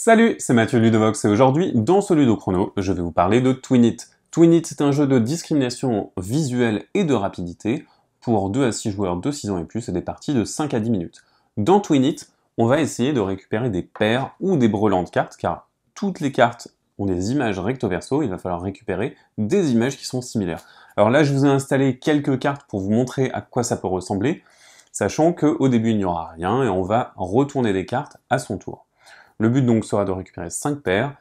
Salut, c'est Mathieu Ludovox et aujourd'hui, dans ce Ludo Chrono, je vais vous parler de Twinit. Twinit, c'est un jeu de discrimination visuelle et de rapidité pour 2 à 6 joueurs de 6 ans et plus et des parties de 5 à 10 minutes. Dans Twinit, on va essayer de récupérer des paires ou des brelans de cartes car toutes les cartes ont des images recto verso, il va falloir récupérer des images qui sont similaires. Alors là, je vous ai installé quelques cartes pour vous montrer à quoi ça peut ressembler, sachant qu'au début, il n'y aura rien et on va retourner les cartes à son tour. Le but donc sera de récupérer 5 paires,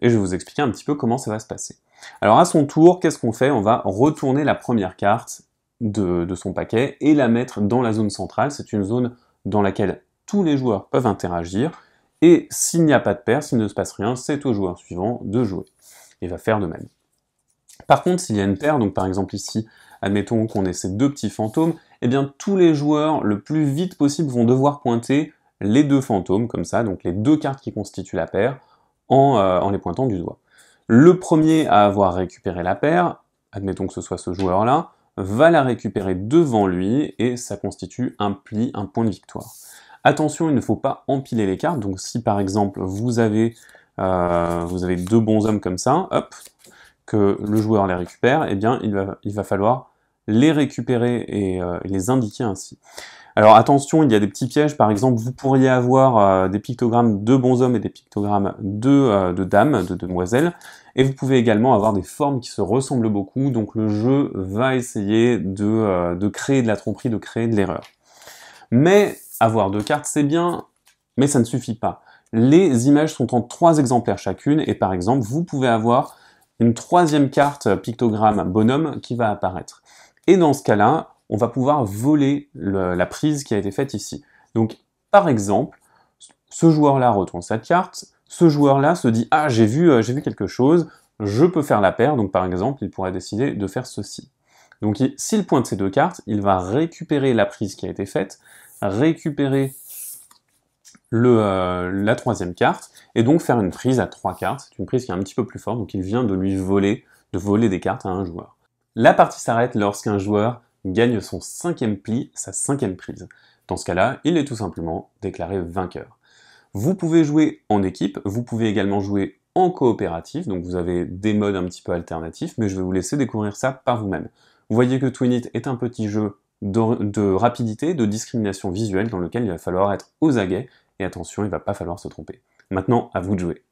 et je vais vous expliquer un petit peu comment ça va se passer. Alors à son tour, qu'est-ce qu'on fait On va retourner la première carte de, son paquet et la mettre dans la zone centrale. C'est une zone dans laquelle tous les joueurs peuvent interagir. Et s'il n'y a pas de paire, s'il ne se passe rien, c'est au joueur suivant de jouer. Et va faire de même. Par contre, s'il y a une paire, donc par exemple ici, admettons qu'on ait ces deux petits fantômes, eh bien tous les joueurs le plus vite possible vont devoir pointer les deux fantômes, comme ça, donc les deux cartes qui constituent la paire, euh, en, les pointant du doigt. Le premier à avoir récupéré la paire, admettons que ce soit ce joueur-là, va la récupérer devant lui et ça constitue un pli, un point de victoire. Attention, il ne faut pas empiler les cartes, donc si par exemple vous avez, euh, deux bons hommes comme ça, hop, que le joueur les récupère, eh bien il va falloir les récupérer euh, et les indiquer ainsi. Alors attention, il y a des petits pièges, par exemple, vous pourriez avoir euh, des pictogrammes de bonshommes et des pictogrammes de, euh, de dames, de demoiselles, et vous pouvez également avoir des formes qui se ressemblent beaucoup, donc le jeu va essayer de créer de la tromperie, de créer de l'erreur. Mais avoir deux cartes, c'est bien, mais ça ne suffit pas. Les images sont en trois exemplaires chacune, et par exemple, vous pouvez avoir une troisième carte pictogramme bonhomme qui va apparaître. Et dans ce cas-là, on va pouvoir voler la prise qui a été faite ici. Donc, par exemple, ce joueur-là retourne sa carte, ce joueur-là se dit « Ah, j'ai vu, euh, vu quelque chose, je peux faire la paire », donc par exemple, il pourrait décider de faire ceci. Donc s'il pointe ces deux cartes, il va récupérer la prise qui a été faite, récupérer euh, la troisième carte, et donc faire une prise à trois cartes. C'est une prise qui est un petit peu plus forte, donc il vient de lui voler, de voler des cartes à un joueur. La partie s'arrête lorsqu'un joueur gagne son cinquième pli, sa cinquième prise. Dans ce cas-là, il est tout simplement déclaré vainqueur. Vous pouvez jouer en équipe, vous pouvez également jouer en coopératif, donc vous avez des modes un petit peu alternatifs, mais je vais vous laisser découvrir ça par vous-même. Vous voyez que Twinit est un petit jeu de, de, rapidité, de discrimination visuelle, dans lequel il va falloir être aux aguets, et attention, il ne va pas falloir se tromper. Maintenant, à vous de jouer.